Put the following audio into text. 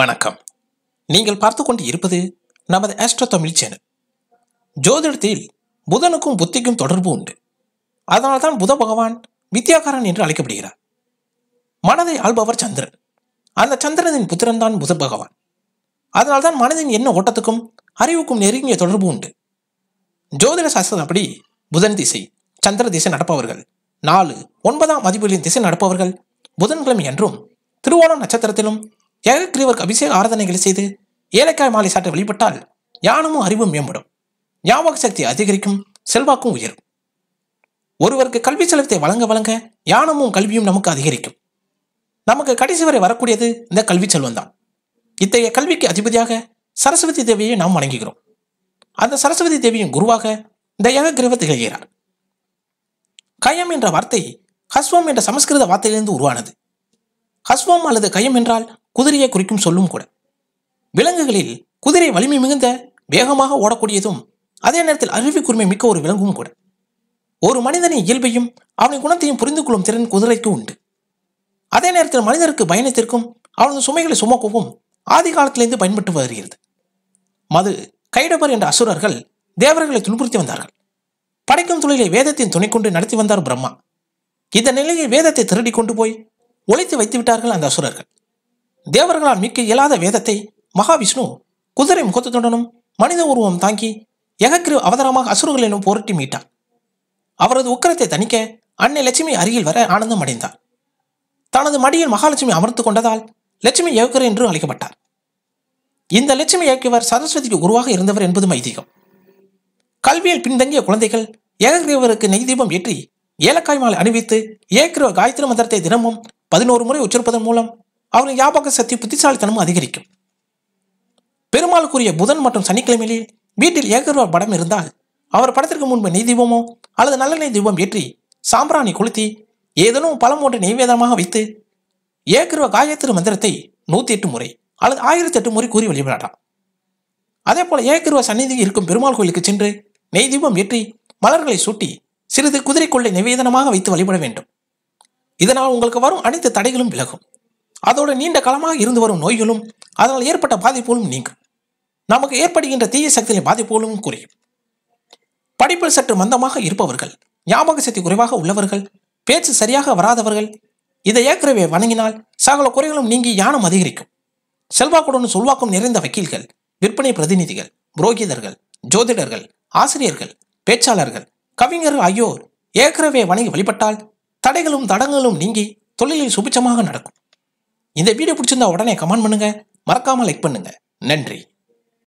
வணக்கம் நீங்கள் பார்த்து கொண்டு இருப்பது நமது ஆஸ்ட்ரோ தமிழ் சேனல் ஜோதிடத்தில் புதனுக்கும் புத்திக்கும் தொடர்பு உண்டு அதனால்தான் புத பகவான் வித்யாகாரன் என்று அழைக்கப்படுகிறார் மனதை ஆள்பவர் சந்திரன் அந்த சந்திரனின் புத்திரன்தான் புத பகவான் அதனால்தான் மனதின் எண்ண ஓட்டத்துக்கும் அறிவுக்கும் நெருங்கிய தொடர்பு உண்டு ஜோதிட சாஸ்திரப்படி புதன் திசை சந்திர திசை நடப்பவர்கள் நாலு ஒன்பதாம் மதிப்புகளின் திசை நடப்பவர்கள் புதன்கிழமை என்றும் திருவோணம் நட்சத்திரத்திலும் ஏகக்ரீவருக்கு அபிஷேக ஆராதனைகளை செய்து ஏலக்காய் மாலை சாட்டை வழிபட்டால் ஞானமும் அறிவும் மேம்படும் ஞாபக சக்தி அதிகரிக்கும் செல்வாக்கும் உயரும் ஒருவருக்கு கல்வி செலவத்தை வழங்க வழங்க ஞானமும் கல்வியும் நமக்கு அதிகரிக்கும் நமக்கு கடைசி வரை வரக்கூடியது இந்த கல்வி செல்வம் தான் இத்தகைய கல்விக்கு அதிபதியாக சரஸ்வதி தேவியை நாம் வணங்குகிறோம் அந்த சரஸ்வதி தேவியின் குருவாக இந்த ஏகக்ரீவ திகழ்கிறார் கயம் என்ற வார்த்தை ஹஸ்வம் என்ற சமஸ்கிருத வார்த்தையிலிருந்து உருவானது ஹஸ்வம் அல்லது கயம் என்றால் குதிரையை குறிக்கும் சொல்லும் கூட விலங்குகளில் குதிரை வலிமை மிகுந்த வேகமாக ஓடக்கூடியதும் அதே நேரத்தில் அருவி கூர்மை மிக்க ஒரு விலங்கும் கூட ஒரு மனிதனின் இயல்பையும் அவனின் குணத்தையும் புரிந்து கொள்ளும் திறன் குதிரைக்கு உண்டு அதே நேரத்தில் மனிதருக்கு பயணத்திற்கும் அவனது சுமைகளை சுமக்கவும் ஆதி காலத்திலிருந்து பயன்பட்டு வருகிறது மது கைடபர் என்ற அசுரர்கள் தேவர்களை துன்புறுத்தி வந்தார்கள் படைக்கும் தொழிலை வேதத்தின் துணை கொண்டு நடத்தி வந்தார் பிரம்மா இந்த நிலையை வேதத்தை திருடி கொண்டு போய் ஒழித்து வைத்து விட்டார்கள் அந்த அசுரர்கள் தேவர்களால் மிக்க இயலாத வேதத்தை மகாவிஷ்ணு குதிரை முகத்துடனும் மனித உருவம் தாங்கி எகக்கிரு அவதாரமாக அசுரர்களிடம் போரட்டி மீட்டார் அவரது உக்கரத்தை தணிக்க அன்னை லட்சுமி அருகில் வர ஆனந்தம் அடைந்தார் தனது மடியில் மகாலட்சுமி அமர்த்து கொண்டதால் லட்சுமி ஏக்கர் என்று அழைக்கப்பட்டார் இந்த லட்சுமி இயக்கியவர் சரஸ்வதிக்கு உருவாக இருந்தவர் என்பதும் ஐதீகம் கல்வியில் பின்தங்கிய குழந்தைகள் ஏகக்கிரவருக்கு நெய் தீபம் ஏற்றி ஏலக்காய் மாலை அணிவித்து ஏக்கிரவ காயத்ரி மந்திரத்தை தினமும் பதினோரு முறை உச்சரிப்பதன் மூலம் அவர்களின் ஞாபக சக்தி புத்திசாலித்தனமும் அதிகரிக்கும் பெருமாளுக்குரிய புதன் மற்றும் சனிக்கிழமையில் வீட்டில் ஏகர்வார் படம் இருந்தால் அவர் படத்திற்கு முன்பு நெய் தீபமோ அல்லது நல்ல நெய் தீபம் ஏற்றி சாம்பிராணி கொளுத்தி ஏதேனும் பழம் ஒன்று நெய்வேதமாக வைத்து ஏகர்வ காயத்திரு மந்திரத்தை நூற்றி எட்டு முறை அல்லது ஆயிரத்தி எட்டு முறை கூறி வழிபடலாம் அதே போல ஏகர்வ சந்நிதியில் இருக்கும் பெருமாள் கோயிலுக்கு சென்று நெய் தீபம் ஏற்றி மலர்களை சூட்டி சிறிது கொள்ளை நிவேதனமாக வைத்து வழிபட வேண்டும் இதனால் உங்களுக்கு வரும் அனைத்து தடைகளும் விலகும் அதோட நீண்ட காலமாக இருந்து வரும் நோய்களும் அதனால் ஏற்பட்ட பாதிப்புகளும் நீங்கும் நமக்கு ஏற்படுகின்ற தீய சக்தியின் பாதிப்புகளும் குறையும் படிப்பில் சற்று மந்தமாக இருப்பவர்கள் ஞாபக சக்தி குறைவாக உள்ளவர்கள் பேச்சு சரியாக வராதவர்கள் இதை ஏற்கனவே வணங்கினால் சகல குறைகளும் நீங்கி யானம் அதிகரிக்கும் செல்வாக்குடன் சொல்வாக்கும் நிறைந்த வக்கீல்கள் விற்பனை பிரதிநிதிகள் புரோகிதர்கள் ஜோதிடர்கள் ஆசிரியர்கள் பேச்சாளர்கள் கவிஞர்கள் ஆகியோர் ஏற்கனவே வணங்கி வழிபட்டால் தடைகளும் தடங்களும் நீங்கி தொழிலில் சுபிச்சமாக நடக்கும் இந்த வீடியோ பிடிச்சிருந்தா உடனே கமெண்ட் பண்ணுங்கள் மறக்காமல் லைக் பண்ணுங்கள் நன்றி